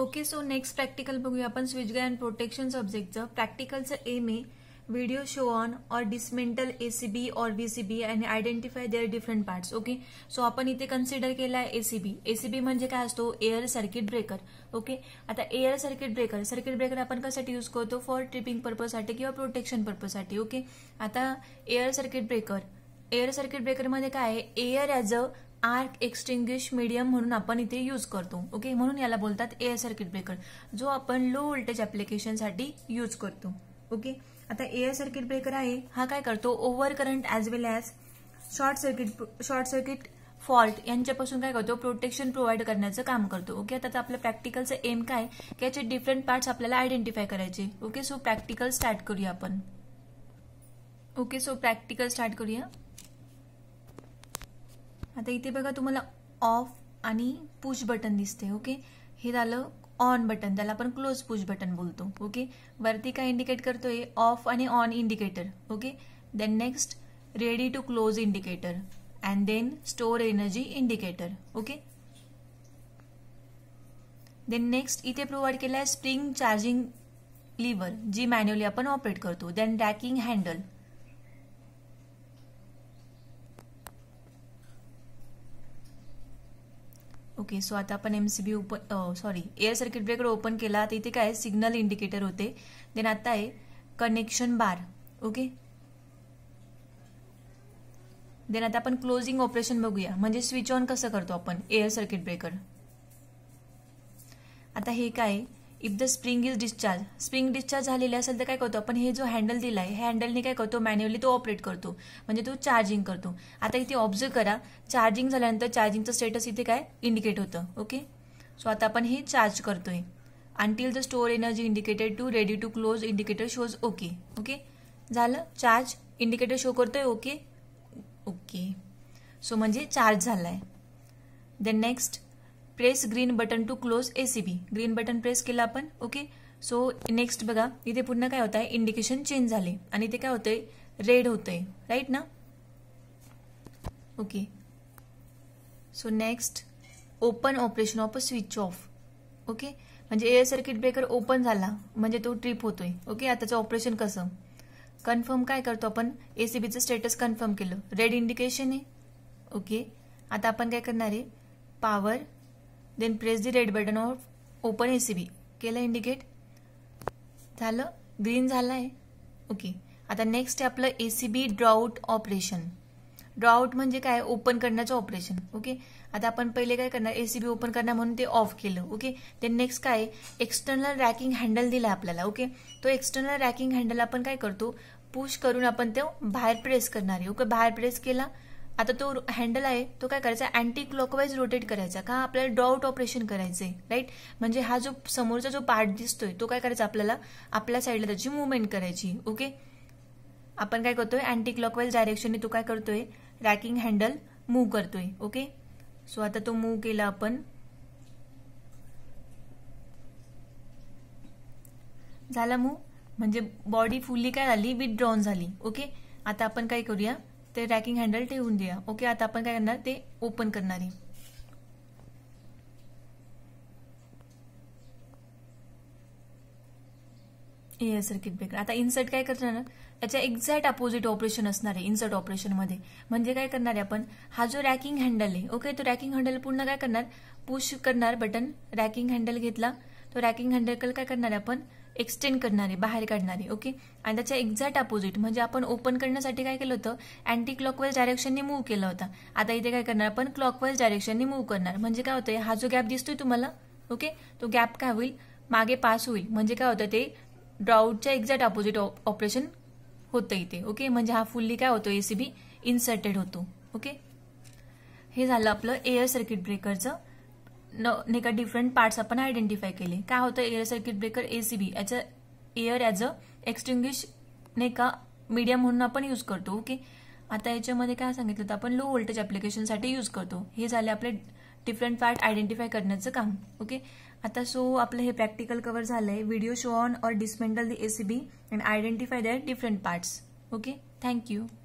okay so next practical बघूया आपण switch and protection सब्जेक्टचं प्रॅक्टिकलचं aim a video show on or dismantle ACB or VCB and identify their different parts okay so आपण इथे consider केला आहे ACB ACB म्हणजे काय असतो एअर सर्किट ब्रेकर ओके आता air circuit breaker circuit breaker आपण कशासाठी यूज करतो फॉर ट्रिपिंग पर्पजसाठी किंवा प्रोटेक्शन पर्पजसाठी ओके आता air circuit breaker air circuit ब्रेकरमध्ये काय आहे air as a arc extinguish medium म्हणून आपण इथे यूज करतो ओके म्हणून याला बोलतात एअर सर्किट ब्रेकर जो आपण लो व्होल्टेज ऍप्लिकेशनसाठी यूज करतो ओके आता एअर सर्किट ब्रेकर आहे हा काय करतो over current as well as short circuit short circuit fault यांच्यापासून काय करतो प्रोटेक्शन प्रोव्हाइड करण्याचं काम करतो ओके आता आपलं प्रॅक्टिकलचं एम काय की याचे डिफरंट पार्ट्स आपल्याला आयडेंटिफाय करायचे ओके सो प्रॅक्टिकल स्टार्ट करूया आपण ओके सो प्रॅक्टिकल स्टार्ट करूया आता इथे बघा तुम्हाला ऑफ आणि पुश बटन दिसते ओके हे झालं ऑन बटन त्याला आपण क्लोज पुश बटन बोलतो ओके वरती काय इंडिकेट करतोय ऑफ आणि on indicator okay then next ready to close indicator and then store energy indicator okay then next इथे प्रोव्हाइड केलाय आहे स्प्रिंग चार्जिंग लिव्हर जी मॅन्युअली आपण ऑपरेट करतो then racking handle okay so आता आपण MCB open sorry air circuit breaker open केला तर इथे काय सिग्नल इंडिकेटर होते देन आता आहे कनेक्शन बार ओके देन आता आपण क्लोजिंग ऑपरेशन बघूया म्हणजे स्विच ऑन कसं करतो आपण एअर सर्किट ब्रेकर आता हे काय if the spring is discharge spring discharge झालेले असेल तर काय करतो आपण हे जो हँडल दिला आहे हँडलने काय करतो मॅन्युअली तो ऑपरेट करतो म्हणजे तो चार्जिंग करतो आता इथे ऑब्झर्व करा चार्जिंग झाल्यानंतर चार्जिंगचं स्टेटस इथे काय इंडिकेट होतं ओके सो आता आपण हे चार्ज करतोय until the store energy indicated to ready to close indicator shows okay okay झालं चार्ज इंडिकेटर शो करतोय ओके ओके सो म्हणजे चार्ज झाला आहे then next press green button to close ACB green button press केलं आपण okay so next बघा इथे पुन्हा काय होत आहे इंडिकेशन चेंज झाले आणि ते काय होतंय रेड होतंय राईट ना okay so next open operation of a switch off okay म्हणजे एअर सर्किट ब्रेकर ओपन झाला म्हणजे तो ट्रिप होतोय ओके आताचं ऑपरेशन कसं कन्फर्म काय करतो आपण एसीबीचं स्टेटस कन्फर्म केलं रेड इंडिकेशन आहे ओके आता आपण काय करणार आहे power then press the red button off open ACB केलं इंडिकेट झालं ग्रीन झालं आहे ओके आता नेक्स्ट आहे आपलं एसीबी ड्रॉआउट ऑपरेशन ड्रॉआउट म्हणजे काय ओपन करण्याचं ऑपरेशन ओके आता आपण पहिले काय करणार एसीबी ओपन करणार म्हणून ते ऑफ केलं ओके देन नेक्स्ट काय एक्सटर्नल रॅकिंग हँडल दिला आपल्याला ओके तो एक्सटर्नल रॅकिंग हँडल आपण काय करतो पुश करून आपण तो बाहेर प्रेस करणार आहे ओके बाहेर प्रेस केला आता तो हँडल आहे तो काय करायचा अँटी क्लॉकवाईज रोटेट करायचा का आपल्याला ड्रॉआउट ऑपरेशन करायचंय राईट म्हणजे हा जो समोरचा जो पार्ट दिसतोय तो काय करायचा आपल्याला आपल्या साईडला त्याची मुवमेंट करायची ओके आपण काय करतोय अँटी क्लॉकवाईज डायरेक्शनने तो काय करतोय रॅकिंग हँडल मूव करतोय ओके सो आता तो मूव्ह केला आपण झाला मूव म्हणजे बॉडी फुल्ली काय झाली विथड्रॉन झाली ओके आता आपण काय करूया ते रॅकिंग हँडल ठेवून द्या ओके आता आपण काय करणार ते ओपन करणार आहे एअर सर्किट ब्रेकर आता इन्सर्ट काय करणार त्याच्या एक्झॅक्ट अपोजिट ऑपरेशन असणार आहे इन्सर्ट ऑपरेशनमध्ये म्हणजे काय करणार आहे आपण हा जो रॅकिंग हँडल आहे ओके तो रॅकिंग हँडल पूर्ण काय करणार पुश करणार बटन रॅकिंग हँडल घेतला तो रॅकिंग हँडरकल काय करणार आहे आपण एक्सटेंड करणारे बाहेर काढणारे ओके आणि त्याच्या एक्झॅक्ट अपोजिट म्हणजे आपण ओपन करण्यासाठी काय केलं होतं अँटी क्लॉकवाईज डायरेक्शनने मूव्ह केलं होता आता इथे काय करणार आपण क्लॉकवाईज डायरेक्शनने मूव्ह करणार म्हणजे काय होतं हा जो गॅप दिसतोय तुम्हाला ओके तो गॅप काय होईल मागे पास होईल म्हणजे काय होतं ते ड्रॉउटच्या एक्झॅक्ट अपोजिट ऑपरेशन होतं इथे ओके म्हणजे हा फुल्ली काय होतो एसीबी इन्सर्टेड होतो ओके हे झालं आपलं एअर सर्किट ब्रेकरचं नाही का डिफरंट पार्ट्स आपण आयडेंटिफाय केले काय होतं एअर सर्किट ब्रेकर एसीबी याचं एअर ऍज अ एक्सटिंग्विश नाही का मीडियम म्हणून आपण यूज करतो ओके आता याच्यामध्ये काय सांगितलं तर आपण लो व्होल्टेज ॲप्लिकेशनसाठी यूज करतो हे झाले आपले डिफरंट पार्ट आयडेंटिफाय करण्याचं काम ओके आता सो आपलं हे प्रॅक्टिकल कवर झालंय video show on or dismantle the ACB and identify that different parts okay thank you